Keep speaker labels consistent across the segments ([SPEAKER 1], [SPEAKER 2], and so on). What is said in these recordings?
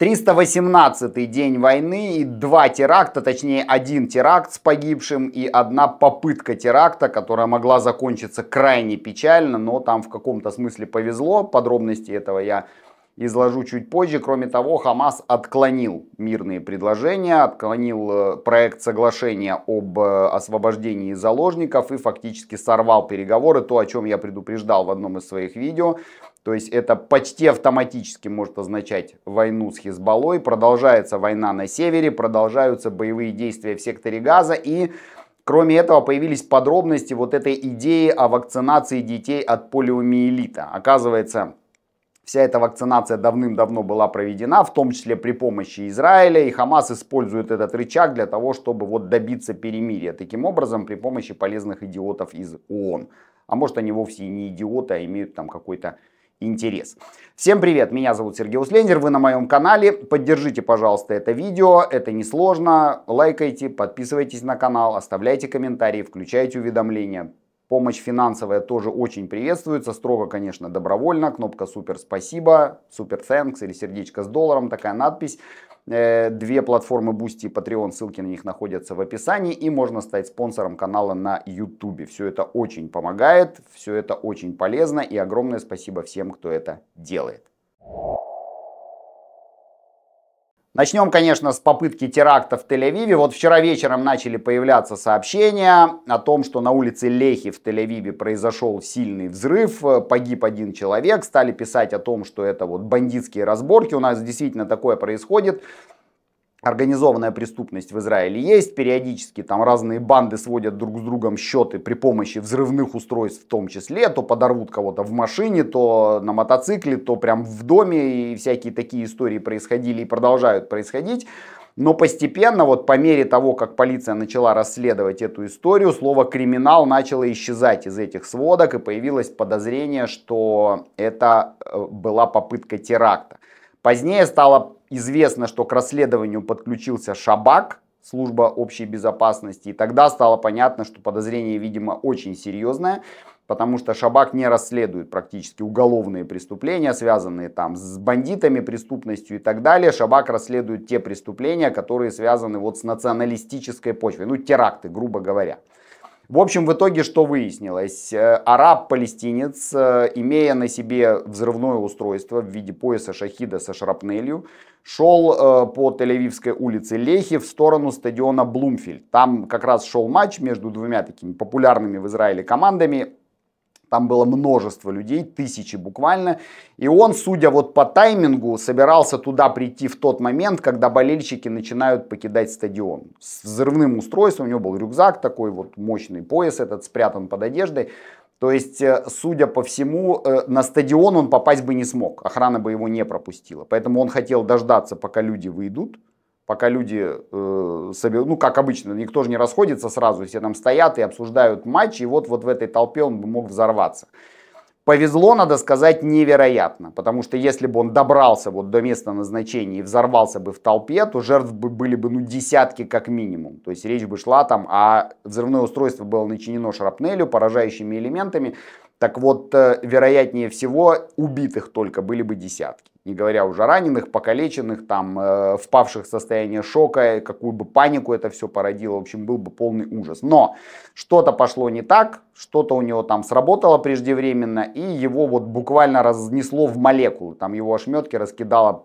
[SPEAKER 1] 318-й день войны и два теракта, точнее один теракт с погибшим и одна попытка теракта, которая могла закончиться крайне печально, но там в каком-то смысле повезло. Подробности этого я изложу чуть позже. Кроме того, Хамас отклонил мирные предложения, отклонил э, проект соглашения об э, освобождении заложников и фактически сорвал переговоры, то, о чем я предупреждал в одном из своих видео. То есть это почти автоматически может означать войну с Хизбаллой. Продолжается война на севере, продолжаются боевые действия в секторе Газа и... Кроме этого, появились подробности вот этой идеи о вакцинации детей от полиомиелита. Оказывается, Вся эта вакцинация давным-давно была проведена, в том числе при помощи Израиля, и Хамас использует этот рычаг для того, чтобы вот добиться перемирия. Таким образом, при помощи полезных идиотов из ООН. А может, они вовсе и не идиоты, а имеют там какой-то интерес. Всем привет, меня зовут Сергей Услендер, вы на моем канале. Поддержите, пожалуйста, это видео, это несложно. Лайкайте, подписывайтесь на канал, оставляйте комментарии, включайте уведомления. Помощь финансовая тоже очень приветствуется, строго, конечно, добровольно. Кнопка супер спасибо, супер thanks или сердечко с долларом, такая надпись. Э, две платформы Boosty и Patreon, ссылки на них находятся в описании. И можно стать спонсором канала на YouTube. Все это очень помогает, все это очень полезно. И огромное спасибо всем, кто это делает. Начнем, конечно, с попытки теракта в Тель-Авиве. Вот вчера вечером начали появляться сообщения о том, что на улице Лехи в Тель-Авиве произошел сильный взрыв, э, погиб один человек. Стали писать о том, что это вот бандитские разборки. У нас действительно такое происходит организованная преступность в Израиле есть, периодически там разные банды сводят друг с другом счеты при помощи взрывных устройств в том числе, то подорвут кого-то в машине, то на мотоцикле, то прям в доме, и всякие такие истории происходили и продолжают происходить. Но постепенно, вот по мере того, как полиция начала расследовать эту историю, слово «криминал» начало исчезать из этих сводок, и появилось подозрение, что это э, была попытка теракта. Позднее стало известно, что к расследованию подключился Шабак, служба общей безопасности, и тогда стало понятно, что подозрение, видимо, очень серьезное, потому что Шабак не расследует практически уголовные преступления, связанные там с бандитами, преступностью и так далее. Шабак расследует те преступления, которые связаны вот с националистической почвой, ну теракты, грубо говоря. В общем, в итоге что выяснилось? Э, араб-палестинец, э, имея на себе взрывное устройство в виде пояса шахида со шрапнелью, шел э, по Тель-Авивской улице Лехи в сторону стадиона Блумфильд. Там как раз шел матч между двумя такими популярными в Израиле командами там было множество людей, тысячи буквально. И он, судя вот по таймингу, собирался туда прийти в тот момент, когда болельщики начинают покидать стадион. С взрывным устройством, у него был рюкзак такой, вот мощный пояс этот спрятан под одеждой. То есть, э, судя по всему, э, на стадион он попасть бы не смог, охрана бы его не пропустила. Поэтому он хотел дождаться, пока люди выйдут, пока люди, э, собер... ну как обычно, никто же не расходится сразу, все там стоят и обсуждают матч, и вот, вот в этой толпе он бы мог взорваться. Повезло, надо сказать, невероятно, потому что если бы он добрался вот до места назначения и взорвался бы в толпе, то жертв бы были бы ну десятки как минимум. То есть речь бы шла там, а взрывное устройство было начинено шрапнелью, поражающими элементами. Так вот, э, вероятнее всего, убитых только были бы десятки не говоря уже о раненых, покалеченных, там, э, впавших в состояние шока, какую бы панику это все породило, в общем, был бы полный ужас. Но что-то пошло не так, что-то у него там сработало преждевременно, и его вот буквально разнесло в молекулы, там его ошметки раскидало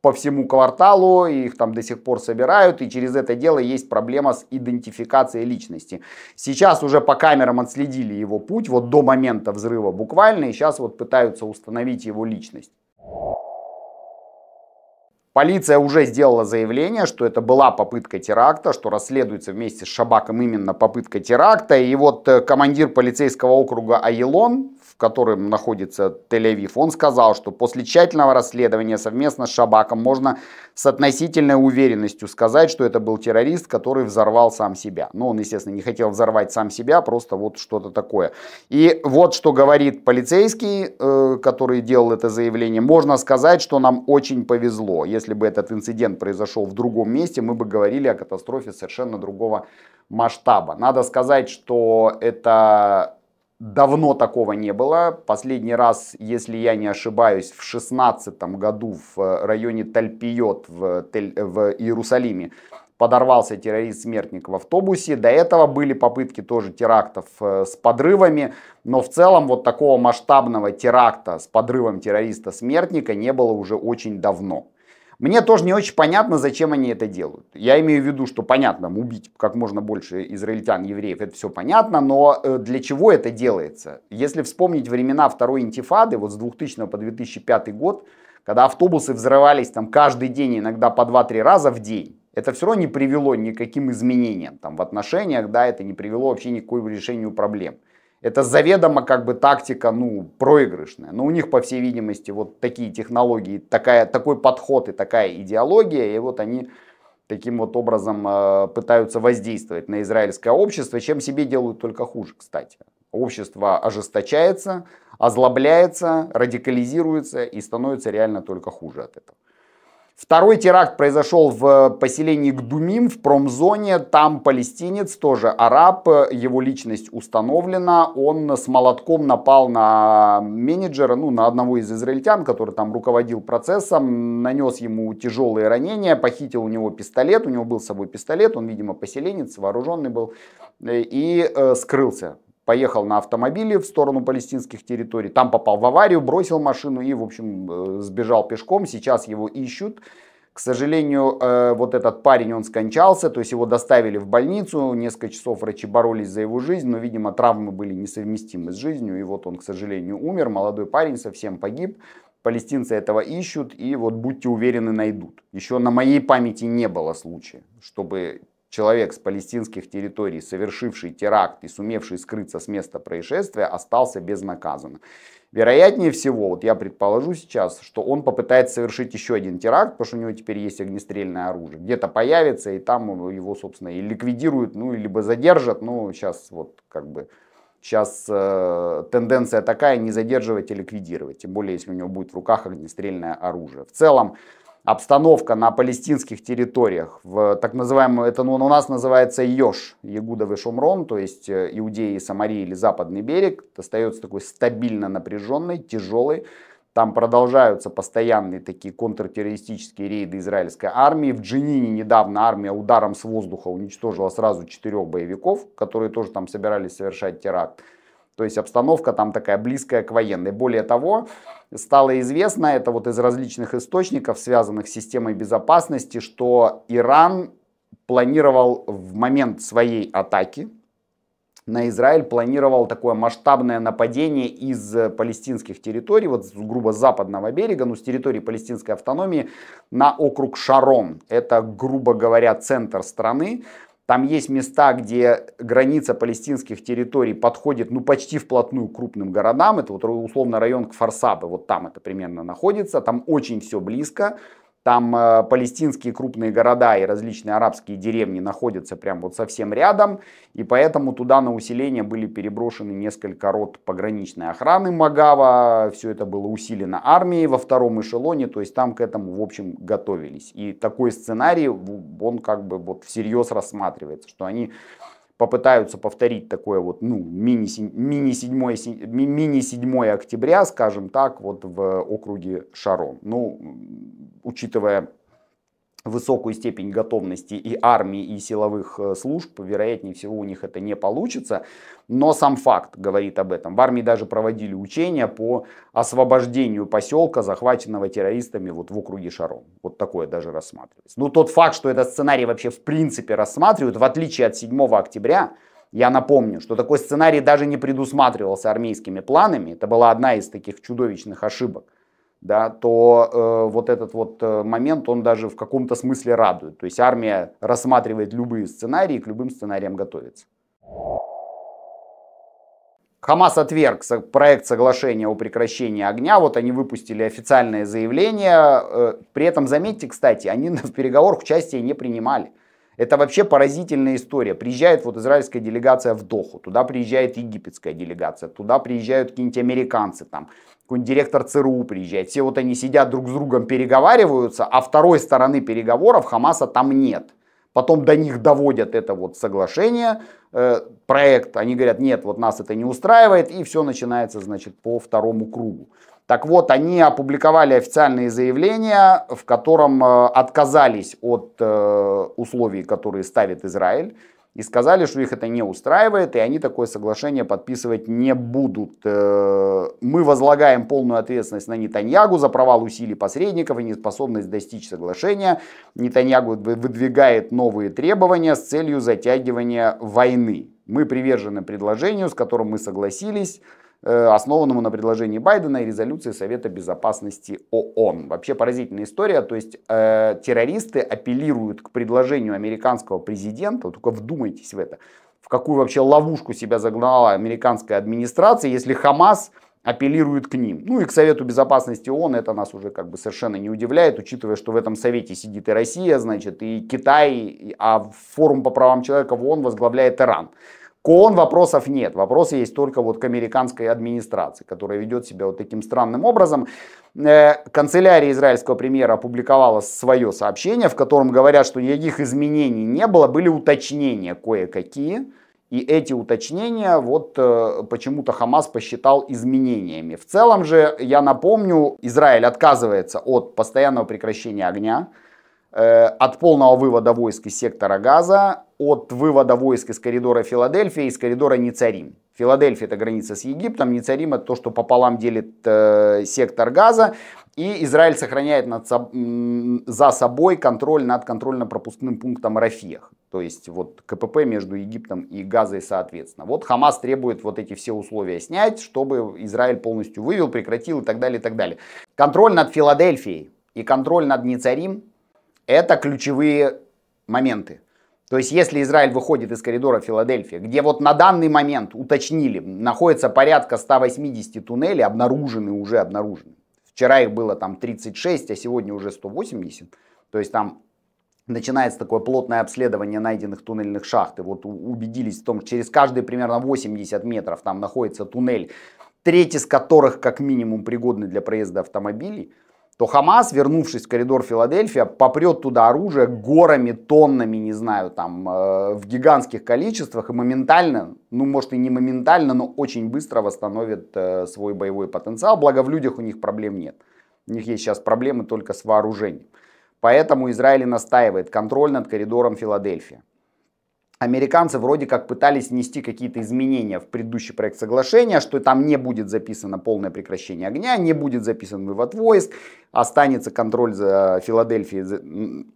[SPEAKER 1] по всему кварталу, их там до сих пор собирают, и через это дело есть проблема с идентификацией личности. Сейчас уже по камерам отследили его путь, вот до момента взрыва буквально, и сейчас вот пытаются установить его личность. Полиция уже сделала заявление, что это была попытка теракта, что расследуется вместе с Шабаком именно попытка теракта. И вот э, командир полицейского округа Айелон в котором находится Тель-Авив, он сказал, что после тщательного расследования совместно с Шабаком можно с относительной уверенностью сказать, что это был террорист, который взорвал сам себя. Но ну, он, естественно, не хотел взорвать сам себя, просто вот что-то такое. И вот что говорит полицейский, э, который делал это заявление. Можно сказать, что нам очень повезло. Если бы этот инцидент произошел в другом месте, мы бы говорили о катастрофе совершенно другого масштаба. Надо сказать, что это Давно такого не было. Последний раз, если я не ошибаюсь, в 16 году в э, районе Тальпиот в, э, Тель, э, в Иерусалиме подорвался террорист-смертник в автобусе. До этого были попытки тоже терактов с подрывами, но в целом вот такого масштабного теракта с подрывом террориста-смертника не было уже очень давно. Мне тоже не очень понятно, зачем они это делают. Я имею в виду, что понятно, убить как можно больше израильтян, евреев, это все понятно, но э, для чего это делается? Если вспомнить времена второй интифады, вот с 2000 по 2005 год, когда автобусы взрывались там каждый день, иногда по 2-3 раза в день, это все равно не привело никаким изменениям там, в отношениях, да, это не привело вообще никакой решению проблем. Это заведомо как бы тактика, ну, проигрышная. Но у них, по всей видимости, вот такие технологии, такая, такой подход и такая идеология, и вот они таким вот образом э, пытаются воздействовать на израильское общество, чем себе делают только хуже, кстати. Общество ожесточается, озлобляется, радикализируется и становится реально только хуже от этого. Второй теракт произошел в э, поселении Гдумим в промзоне. Там палестинец, тоже араб, э, его личность установлена. Он с молотком напал на менеджера, ну, на одного из израильтян, который там руководил процессом, нанес ему тяжелые ранения, похитил у него пистолет, у него был с собой пистолет, он, видимо, поселенец, вооруженный был, э, и э, скрылся поехал на автомобиле в сторону палестинских территорий, там попал в аварию, бросил машину и, в общем, э, сбежал пешком. Сейчас его ищут. К сожалению, э, вот этот парень, он скончался, то есть его доставили в больницу, несколько часов врачи боролись за его жизнь, но, видимо, травмы были несовместимы с жизнью, и вот он, к сожалению, умер, молодой парень совсем погиб, палестинцы этого ищут, и вот будьте уверены, найдут. Еще на моей памяти не было случая, чтобы Человек с палестинских территорий, совершивший теракт и сумевший скрыться с места происшествия, остался безнаказанным. Вероятнее всего, вот я предположу сейчас, что он попытается совершить еще один теракт, потому что у него теперь есть огнестрельное оружие. Где-то появится, и там его, собственно, и ликвидируют, ну, либо задержат. Ну, сейчас вот как бы... Сейчас э, тенденция такая, не задерживать и а ликвидировать. Тем более, если у него будет в руках огнестрельное оружие. В целом, обстановка на палестинских территориях, в так называемом, это ну, у нас называется Йош, Ягудов и Шумрон, то есть э, Иудеи, Самария или Западный берег, остается такой стабильно напряженный, тяжелый, там продолжаются постоянные такие контртеррористические рейды израильской армии. В Джинине недавно армия ударом с воздуха уничтожила сразу четырех боевиков, которые тоже там собирались совершать теракт. То есть обстановка там такая близкая к военной. Более того, стало известно, это вот из различных источников, связанных с системой безопасности, что Иран планировал в момент своей атаки на Израиль планировал такое масштабное нападение из э, палестинских территорий, вот с грубо с западного берега, ну с территории палестинской автономии на округ Шарон. Это, грубо говоря, центр страны. Там есть места, где граница палестинских территорий подходит ну, почти вплотную к крупным городам. Это вот, условно район Кфарсабы, вот там это примерно находится. Там очень все близко. Там э, палестинские крупные города и различные арабские деревни находятся прям вот совсем рядом, и поэтому туда на усиление были переброшены несколько рот пограничной охраны Магава, все это было усилено армией во втором эшелоне, то есть там к этому, в общем, готовились. И такой сценарий, он как бы вот всерьез рассматривается, что они попытаются повторить такое вот ну, мини-7 мини октября, скажем так, вот в округе Шарон. Ну, учитывая высокую степень готовности и армии, и силовых э, служб, вероятнее всего у них это не получится, но сам факт говорит об этом. В армии даже проводили учения по освобождению поселка, захваченного террористами вот в округе Шарон. Вот такое даже рассматривается. Но ну, тот факт, что этот сценарий вообще в принципе рассматривают, в отличие от 7 октября, я напомню, что такой сценарий даже не предусматривался армейскими планами. Это была одна из таких чудовищных ошибок да, то э, вот этот вот э, момент, он даже в каком-то смысле радует. То есть армия рассматривает любые сценарии и к любым сценариям готовится. Хамас отверг проект соглашения о прекращении огня, вот они выпустили официальное заявление. Э, при этом, заметьте, кстати, они в переговорах участия не принимали. Это вообще поразительная история. Приезжает вот израильская делегация в Доху, туда приезжает египетская делегация, туда приезжают какие-нибудь американцы там какой-нибудь директор ЦРУ приезжает. Все вот они сидят друг с другом, переговариваются, а второй стороны переговоров Хамаса там нет. Потом до них доводят это вот соглашение, э, проект. Они говорят, нет, вот нас это не устраивает. И все начинается, значит, по второму кругу. Так вот, они опубликовали официальные заявления, в котором э, отказались от э, условий, которые ставит Израиль и сказали, что их это не устраивает, и они такое соглашение подписывать не будут. Э, мы возлагаем полную ответственность на Нетаньягу за провал усилий посредников и неспособность достичь соглашения. Нетаньягу выдвигает новые требования с целью затягивания войны. Мы привержены предложению, с которым мы согласились, Э, основанному на предложении Байдена и резолюции Совета Безопасности ООН. Вообще поразительная история, то есть э, террористы апеллируют к предложению американского президента, только вдумайтесь в это, в какую вообще ловушку себя загнала американская администрация, если Хамас апеллирует к ним. Ну и к Совету Безопасности ООН это нас уже как бы совершенно не удивляет, учитывая, что в этом Совете сидит и Россия, значит, и Китай, а форум по правам человека в ООН возглавляет Иран. КООН вопросов нет. Вопросы есть только вот к американской администрации, которая ведет себя вот таким странным образом. Э, канцелярия израильского премьера опубликовала свое сообщение, в котором говорят, что никаких изменений не было, были уточнения кое-какие. И эти уточнения вот э, почему-то Хамас посчитал изменениями. В целом же, я напомню, Израиль отказывается от постоянного прекращения огня. Э, от полного вывода войск из сектора Газа, от вывода войск из коридора Филадельфия, и из коридора Ницарим. Филадельфия – это граница с Египтом, Ницарим – это то, что пополам делит э, сектор Газа. И Израиль сохраняет над, за собой контроль над контрольно-пропускным пунктом Рафиях. То есть вот КПП между Египтом и Газой соответственно. Вот Хамас требует вот эти все условия снять, чтобы Израиль полностью вывел, прекратил и так далее, и так далее. Контроль над Филадельфией и контроль над Ницарим – это ключевые моменты. То есть, если Израиль выходит из коридора Филадельфии, где вот на данный момент, уточнили, находится порядка 180 туннелей, обнаружены, уже обнаружены. Вчера их было там 36, а сегодня уже 180. То есть там начинается такое плотное обследование найденных туннельных шахт. И вот убедились в том, что через каждые примерно 80 метров там находится туннель, треть из которых как минимум пригодны для проезда автомобилей то Хамас, вернувшись в коридор Филадельфия, попрет туда оружие горами, тоннами, не знаю, там, э, в гигантских количествах и моментально, ну, может и не моментально, но очень быстро восстановит э, свой боевой потенциал. Благо в людях у них проблем нет. У них есть сейчас проблемы только с вооружением. Поэтому Израиль и настаивает контроль над коридором Филадельфия американцы вроде как пытались внести какие-то изменения в предыдущий проект соглашения, что там не будет записано полное прекращение огня, не будет записан вывод войск, останется контроль за Филадельфией,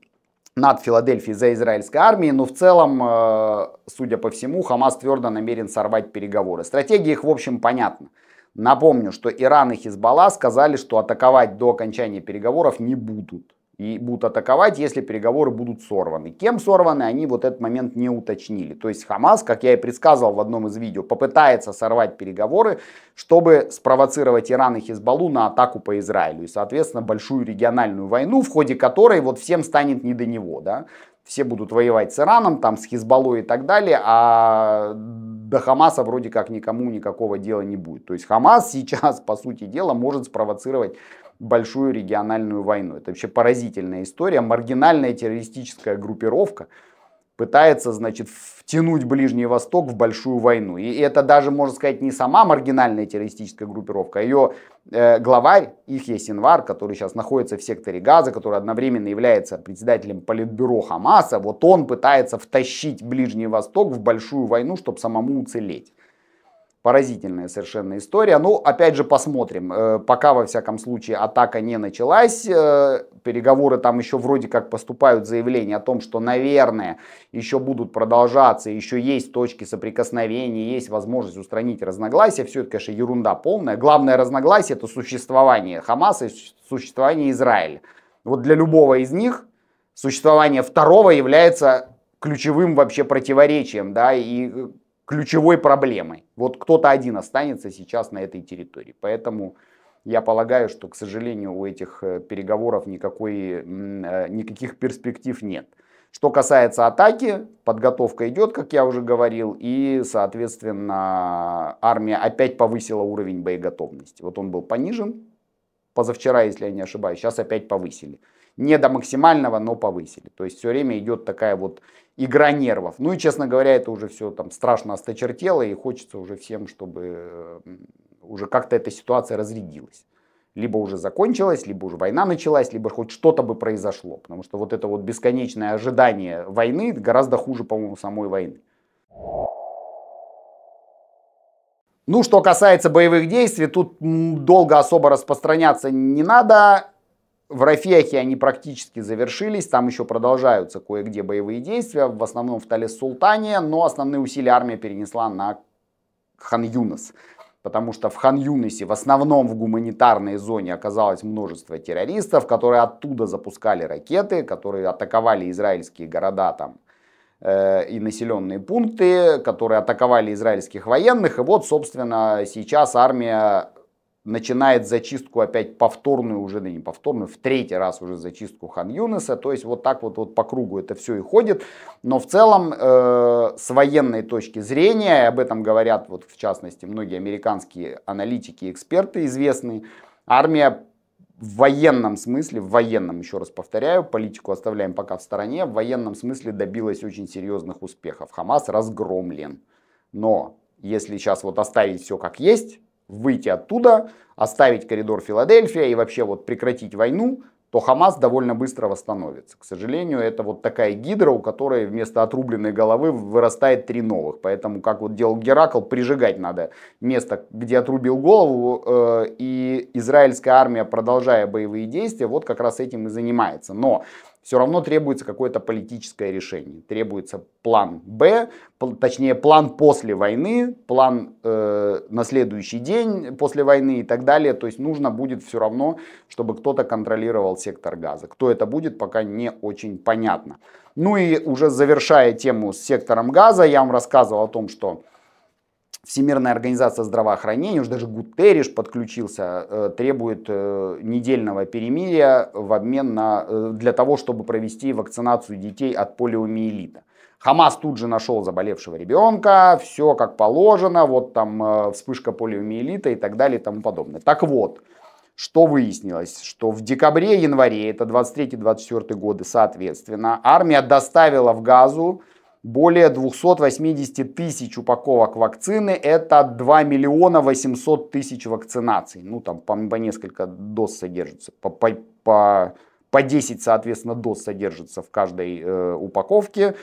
[SPEAKER 1] над Филадельфией за израильской армией, но в целом, э, судя по всему, Хамас твердо намерен сорвать переговоры. Стратегия их, в общем, понятна. Напомню, что Иран и Хизбалла сказали, что атаковать до окончания переговоров не будут и будут атаковать, если переговоры будут сорваны. Кем сорваны, они вот этот момент не уточнили. То есть Хамас, как я и предсказывал в одном из видео, попытается сорвать переговоры, чтобы спровоцировать Иран и Хизбаллу на атаку по Израилю. И, соответственно, большую региональную войну, в ходе которой вот всем станет не до него. Да? Все будут воевать с Ираном, там, с Хизбаллой и так далее, а до Хамаса вроде как никому никакого дела не будет. То есть Хамас сейчас, по сути дела, может спровоцировать большую региональную войну. Это вообще поразительная история. Маргинальная террористическая группировка пытается, значит, втянуть Ближний Восток в большую войну. И это даже, можно сказать, не сама маргинальная террористическая группировка, а ее э, главарь, их есть Инвар, который сейчас находится в секторе Газа, который одновременно является председателем политбюро Хамаса, вот он пытается втащить Ближний Восток в большую войну, чтобы самому уцелеть. Поразительная совершенно история. Ну, опять же, посмотрим. Э, пока, во всяком случае, атака не началась. Э, переговоры там еще вроде как поступают заявления о том, что, наверное, еще будут продолжаться, еще есть точки соприкосновения, есть возможность устранить разногласия. Все это, конечно, ерунда полная. Главное разногласие это существование Хамаса и существование Израиля. Вот для любого из них существование второго является ключевым вообще противоречием, да, и э, ключевой проблемой. Вот кто-то один останется сейчас на этой территории. Поэтому я полагаю, что, к сожалению, у этих э, переговоров никакой, э, никаких перспектив нет. Что касается атаки, подготовка идет, как я уже говорил, и, соответственно, армия опять повысила уровень боеготовности. Вот он был понижен позавчера, если я не ошибаюсь, сейчас опять повысили. Не до максимального, но повысили. То есть все время идет такая вот игра нервов. Ну и, честно говоря, это уже все там страшно осточертело, и хочется уже всем, чтобы уже как-то эта ситуация разрядилась. Либо уже закончилась, либо уже война началась, либо хоть что-то бы произошло. Потому что вот это вот бесконечное ожидание войны гораздо хуже, по-моему, самой войны. Ну, что касается боевых действий, тут долго особо распространяться не надо. В Рафехе они практически завершились, там еще продолжаются кое-где боевые действия, в основном в Талес-Султане, но основные усилия армия перенесла на Хан-Юнес, потому что в Хан-Юнесе, в основном в гуманитарной зоне, оказалось множество террористов, которые оттуда запускали ракеты, которые атаковали израильские города там э, и населенные пункты, которые атаковали израильских военных. И вот, собственно, сейчас армия начинает зачистку опять повторную уже, да не повторную, в третий раз уже зачистку Хан Юнеса. То есть вот так вот, вот по кругу это все и ходит. Но в целом э, с военной точки зрения, и об этом говорят вот в частности многие американские аналитики эксперты известные, армия в военном смысле, в военном, еще раз повторяю, политику оставляем пока в стороне, в военном смысле добилась очень серьезных успехов. Хамас разгромлен. Но если сейчас вот оставить все как есть, выйти оттуда, оставить коридор Филадельфия и вообще вот прекратить войну, то Хамас довольно быстро восстановится. К сожалению, это вот такая гидра, у которой вместо отрубленной головы вырастает три новых. Поэтому, как вот делал Геракл, прижигать надо место, где отрубил голову. Э, и израильская армия, продолжая боевые действия, вот как раз этим и занимается. Но все равно требуется какое-то политическое решение. Требуется план Б, точнее план после войны, план э, на следующий день после войны и так далее. То есть нужно будет все равно, чтобы кто-то контролировал сектор газа. Кто это будет, пока не очень понятно. Ну и уже завершая тему с сектором газа, я вам рассказывал о том, что Всемирная организация здравоохранения, уж даже Гутерриш подключился, э, требует э, недельного перемирия в обмен на, э, для того, чтобы провести вакцинацию детей от полиомиелита. Хамас тут же нашел заболевшего ребенка, все как положено, вот там вспышка полиомиелита и так далее и тому подобное. Так вот, что выяснилось, что в декабре-январе, это 23-24 годы соответственно, армия доставила в Газу более 280 тысяч упаковок вакцины, это 2 миллиона 800 тысяч вакцинаций. Ну, там по, по несколько доз содержится, по, по, по, по 10, соответственно, доз содержится в каждой э, упаковке.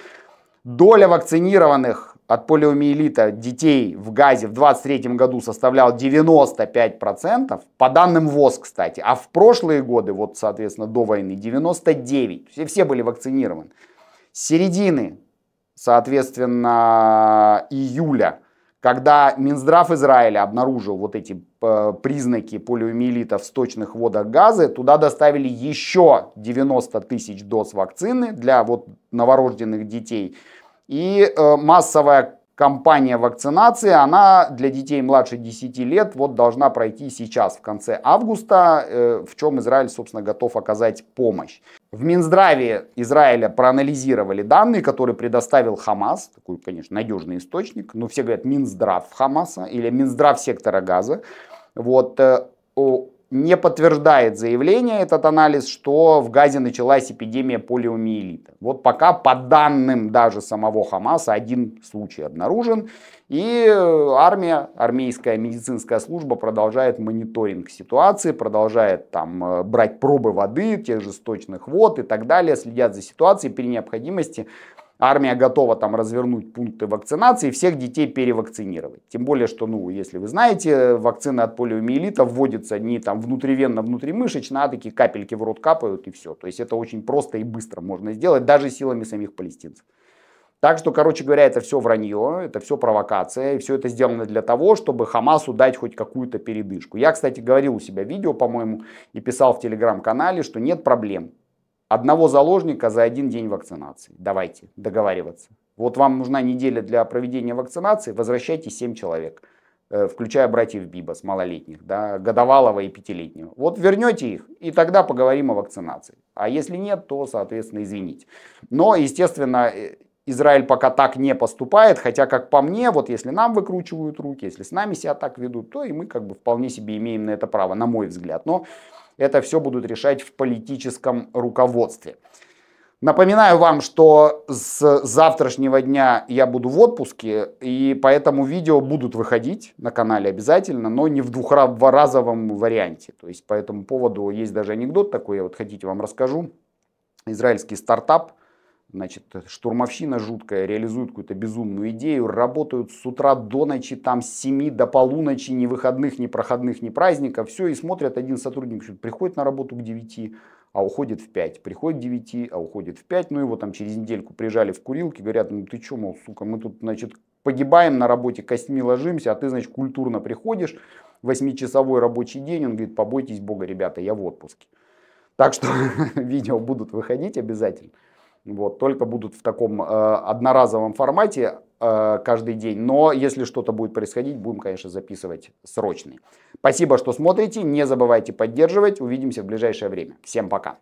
[SPEAKER 1] Доля вакцинированных от полиомиелита детей в Газе в 2023 году составляла 95%, по данным ВОЗ, кстати, а в прошлые годы, вот, соответственно, до войны, 99%, все, все были вакцинированы. С середины соответственно, июля, когда Минздрав Израиля обнаружил вот эти э, признаки полиомиелита в сточных водах Газы, туда доставили еще 90 тысяч доз вакцины для вот новорожденных детей. И э, массовая Компания вакцинации, она для детей младше 10 лет вот должна пройти сейчас, в конце августа, э, в чем Израиль, собственно, готов оказать помощь. В Минздраве Израиля проанализировали данные, которые предоставил Хамас, такой, конечно, надежный источник, но ну, все говорят Минздрав Хамаса или Минздрав сектора газа. Вот э, не подтверждает заявление этот анализ, что в Газе началась эпидемия полиомиелита. Вот пока по данным даже самого Хамаса один случай обнаружен, и э, армия, армейская медицинская служба продолжает мониторинг ситуации, продолжает там э, брать пробы воды, тех же сточных вод и так далее, следят за ситуацией при необходимости армия готова там развернуть пункты вакцинации и всех детей перевакцинировать. Тем более, что, ну, если вы знаете, вакцина от полиомиелита вводится не там внутривенно, внутримышечно, а такие капельки в рот капают и все. То есть это очень просто и быстро можно сделать, даже силами самих палестинцев. Так что, короче говоря, это все вранье, это все провокация, и все это сделано для того, чтобы Хамасу дать хоть какую-то передышку. Я, кстати, говорил у себя видео, по-моему, и писал в телеграм-канале, что нет проблем одного заложника за один день вакцинации. Давайте договариваться. Вот вам нужна неделя для проведения вакцинации, возвращайте 7 человек, э, включая братьев Бибас, малолетних, да, годовалого и пятилетнего. Вот вернете их, и тогда поговорим о вакцинации. А если нет, то, соответственно, извините. Но, естественно, э, Израиль пока так не поступает, хотя, как по мне, вот если нам выкручивают руки, если с нами себя так ведут, то и мы как бы вполне себе имеем на это право, на мой взгляд. Но это все будут решать в политическом руководстве. Напоминаю вам, что с завтрашнего дня я буду в отпуске, и поэтому видео будут выходить на канале обязательно, но не в двухразовом варианте. То есть по этому поводу есть даже анекдот такой, я вот хотите вам расскажу. Израильский стартап – значит, штурмовщина жуткая, реализуют какую-то безумную идею, работают с утра до ночи, там с 7 до полуночи, ни выходных, ни проходных, ни праздников, все, и смотрят, один сотрудник приходит на работу к 9, а уходит в 5, приходит к 9, а уходит в 5, ну его там через недельку прижали в курилке, говорят, ну ты че, мол, сука, мы тут, значит, погибаем на работе, костьми ложимся, а ты, значит, культурно приходишь, восьмичасовой рабочий день, он говорит, побойтесь бога, ребята, я в отпуске. Так что видео будут выходить обязательно. Вот, только будут в таком э, одноразовом формате э, каждый день. Но если что-то будет происходить, будем, конечно, записывать срочный. Спасибо, что смотрите. Не забывайте поддерживать. Увидимся в ближайшее время. Всем пока.